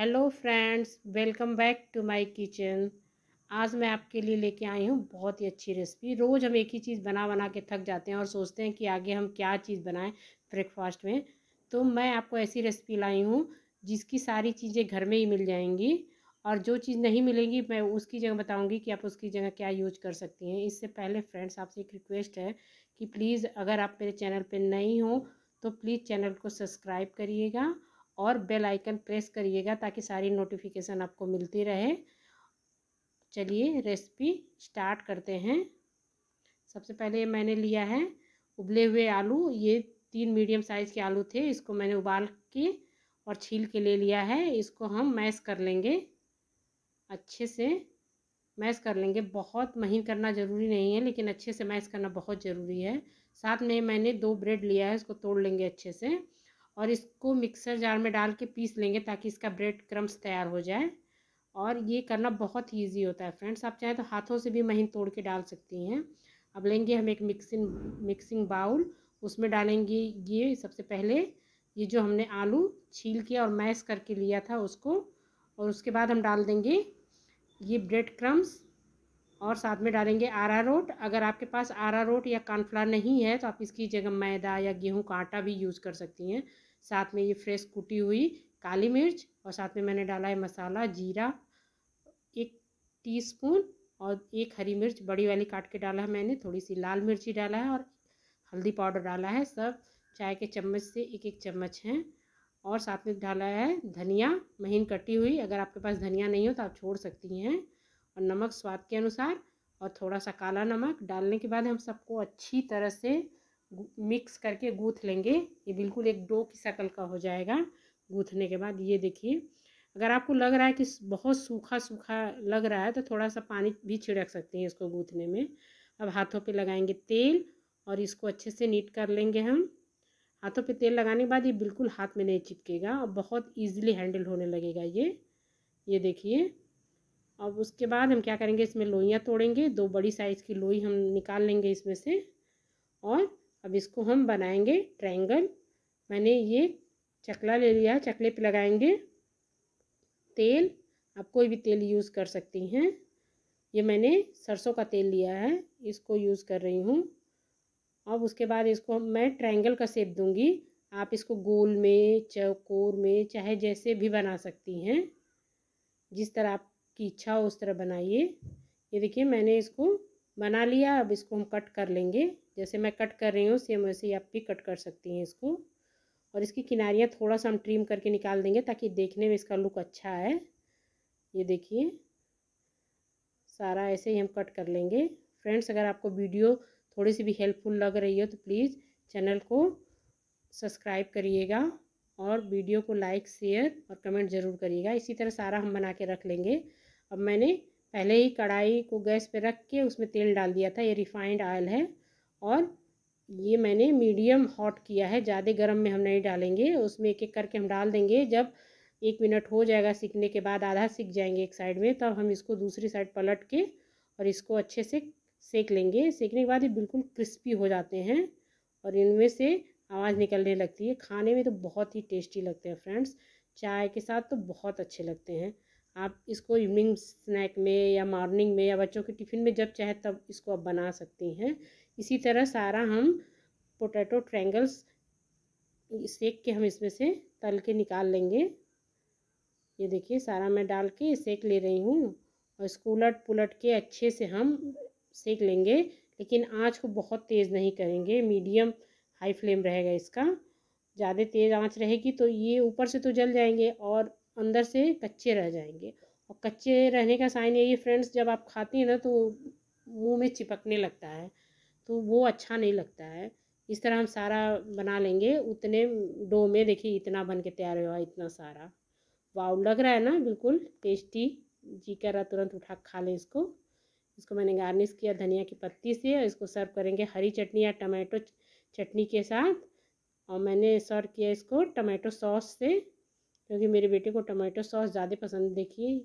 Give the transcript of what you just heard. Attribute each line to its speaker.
Speaker 1: hello friends welcome back to my kitchen आज मैं आपके लिए लेके आई हूँ बहुत ही अच्छी रेसिपी रोज़ हम एक ही चीज़ बना बना के थक जाते हैं और सोचते हैं कि आगे हम क्या चीज़ बनाएं ब्रेकफास्ट में तो मैं आपको ऐसी रेसिपी लाई हूँ जिसकी सारी चीज़ें घर में ही मिल जाएंगी और जो चीज़ नहीं मिलेंगी मैं उसकी जगह बताऊँगी कि आप उसकी जगह क्या यूज कर सकती हैं इससे पहले फ्रेंड्स आपसे एक रिक्वेस्ट है कि प्लीज़ अगर आप मेरे चैनल पर नहीं हो तो प्लीज़ चैनल को सब्सक्राइब करिएगा और बेल आइकन प्रेस करिएगा ताकि सारी नोटिफिकेशन आपको मिलती रहे चलिए रेसिपी स्टार्ट करते हैं सबसे पहले मैंने लिया है उबले हुए आलू ये तीन मीडियम साइज़ के आलू थे इसको मैंने उबाल के और छील के ले लिया है इसको हम मैश कर लेंगे अच्छे से मैश कर लेंगे बहुत महीन करना ज़रूरी नहीं है लेकिन अच्छे से मैश करना बहुत ज़रूरी है साथ में मैंने दो ब्रेड लिया है इसको तोड़ लेंगे अच्छे से और इसको मिक्सर जार में डाल के पीस लेंगे ताकि इसका ब्रेड क्रम्स तैयार हो जाए और ये करना बहुत ईजी होता है फ्रेंड्स आप चाहें तो हाथों से भी महीन तोड़ के डाल सकती हैं अब लेंगे हम एक मिक्सिंग मिक्सिंग बाउल उसमें डालेंगे ये सबसे पहले ये जो हमने आलू छील के और मैश करके लिया था उसको और उसके बाद हम डाल देंगे ये ब्रेड क्रम्स और साथ में डालेंगे आरा रोट अगर आपके पास आरा रोट या कॉर्नफ्लावर नहीं है तो आप इसकी जगह मैदा या गेहूं का आटा भी यूज़ कर सकती हैं साथ में ये फ्रेश कुटी हुई काली मिर्च और साथ में मैंने डाला है मसाला जीरा एक टीस्पून और एक हरी मिर्च बड़ी वाली काट के डाला है मैंने थोड़ी सी लाल मिर्ची डाला है और हल्दी पाउडर डाला है सब चाय के चम्मच से एक एक चम्मच हैं और साथ में डाला है धनिया महीन कटी हुई अगर आपके पास धनिया नहीं हो तो आप छोड़ सकती हैं और नमक स्वाद के अनुसार और थोड़ा सा काला नमक डालने के बाद हम सबको अच्छी तरह से मिक्स करके गूँथ लेंगे ये बिल्कुल एक डो की शक्ल का हो जाएगा गूँथने के बाद ये देखिए अगर आपको लग रहा है कि बहुत सूखा सूखा लग रहा है तो थोड़ा सा पानी भी छिड़क सकते हैं इसको गूँथने में अब हाथों पे लगाएंगे तेल और इसको अच्छे से नीट कर लेंगे हम हाथों पे तेल लगाने के बाद ये बिल्कुल हाथ में नहीं चिपकेगा और बहुत ईजिली हैंडल होने लगेगा ये ये देखिए अब उसके बाद हम क्या करेंगे इसमें लोइयाँ तोड़ेंगे दो बड़ी साइज़ की लोई हम निकाल लेंगे इसमें से और अब इसको हम बनाएंगे ट्रायंगल मैंने ये चकला ले लिया चकले पे लगाएंगे तेल आप कोई भी तेल यूज़ कर सकती हैं ये मैंने सरसों का तेल लिया है इसको यूज़ कर रही हूँ अब उसके बाद इसको मैं ट्रायंगल का सेप दूँगी आप इसको गोल में चौकोर में चाहे जैसे भी बना सकती हैं जिस तरह आपकी इच्छा हो उस तरह बनाइए ये देखिए मैंने इसको बना लिया अब इसको हम कट कर लेंगे जैसे मैं कट कर रही हूँ सेम वैसे ही आप भी कट कर सकती हैं इसको और इसकी किनारियाँ थोड़ा सा हम ट्रिम करके निकाल देंगे ताकि देखने में इसका लुक अच्छा है ये देखिए सारा ऐसे ही हम कट कर लेंगे फ्रेंड्स अगर आपको वीडियो थोड़ी सी भी हेल्पफुल लग रही हो तो प्लीज़ चैनल को सब्सक्राइब करिएगा और वीडियो को लाइक शेयर और कमेंट ज़रूर करिएगा इसी तरह सारा हम बना के रख लेंगे अब मैंने पहले ही कढ़ाई को गैस पे रख के उसमें तेल डाल दिया था ये रिफाइंड ऑयल है और ये मैंने मीडियम हॉट किया है ज़्यादा गर्म में हम नहीं डालेंगे उसमें एक एक करके हम डाल देंगे जब एक मिनट हो जाएगा सीखने के बाद आधा सीख जाएंगे एक साइड में तब हम इसको दूसरी साइड पलट के और इसको अच्छे से सेक लेंगे सेकने के बाद ये बिल्कुल क्रिस्पी हो जाते हैं और इनमें से आवाज़ निकलने लगती है खाने में तो बहुत ही टेस्टी लगते हैं फ्रेंड्स चाय के साथ तो बहुत अच्छे लगते हैं आप इसको इवनिंग स्नैक में या मॉर्निंग में या बच्चों के टिफ़िन में जब चाहे तब इसको आप बना सकती हैं इसी तरह सारा हम पोटैटो ट्रैंगल्स सेक के हम इसमें से तल के निकाल लेंगे ये देखिए सारा मैं डाल के सेक ले रही हूँ और इसको उलट पुलट के अच्छे से हम सेक लेंगे लेकिन आँच को बहुत तेज़ नहीं करेंगे मीडियम हाई फ्लेम रहेगा इसका ज़्यादा तेज़ आँच रहेगी तो ये ऊपर से तो जल जाएंगे और अंदर से कच्चे रह जाएंगे और कच्चे रहने का साइन यही फ्रेंड्स जब आप खाते हैं ना तो मुंह में चिपकने लगता है तो वो अच्छा नहीं लगता है इस तरह हम सारा बना लेंगे उतने डो में देखिए इतना बन के तैयार हुआ इतना सारा वाव लग रहा है ना बिल्कुल टेस्टी जी कर रहा तुरंत उठा खा लें इसको इसको मैंने गार्निश किया धनिया की पत्ती से और इसको सर्व करेंगे हरी चटनी या टमाटो चटनी के साथ और मैंने सर्व किया इसको टमाटो सॉस से क्योंकि मेरे बेटे को टमाटो सॉस ज़्यादा पसंद देखिए